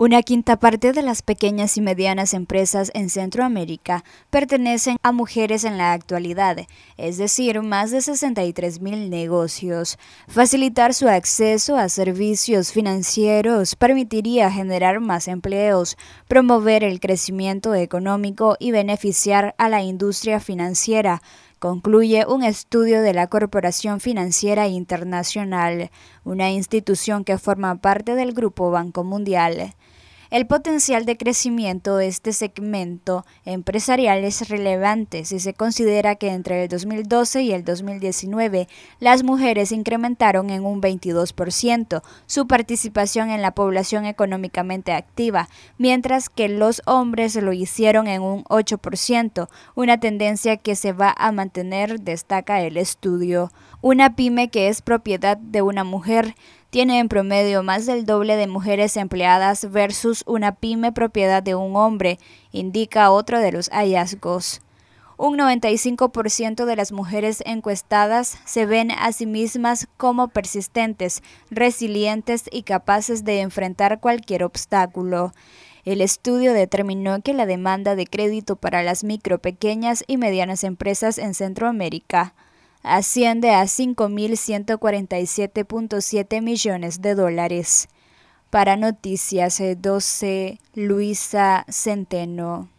Una quinta parte de las pequeñas y medianas empresas en Centroamérica pertenecen a mujeres en la actualidad, es decir, más de 63 mil negocios. Facilitar su acceso a servicios financieros permitiría generar más empleos, promover el crecimiento económico y beneficiar a la industria financiera concluye un estudio de la Corporación Financiera Internacional, una institución que forma parte del Grupo Banco Mundial. El potencial de crecimiento de este segmento empresarial es relevante si se considera que entre el 2012 y el 2019 las mujeres incrementaron en un 22% su participación en la población económicamente activa, mientras que los hombres lo hicieron en un 8%, una tendencia que se va a mantener, destaca el estudio. Una pyme que es propiedad de una mujer tiene en promedio más del doble de mujeres empleadas versus una pyme propiedad de un hombre, indica otro de los hallazgos. Un 95% de las mujeres encuestadas se ven a sí mismas como persistentes, resilientes y capaces de enfrentar cualquier obstáculo. El estudio determinó que la demanda de crédito para las micro, pequeñas y medianas empresas en Centroamérica asciende a cinco mil ciento cuarenta y siete siete millones de dólares. Para Noticias 12, eh, Luisa Centeno.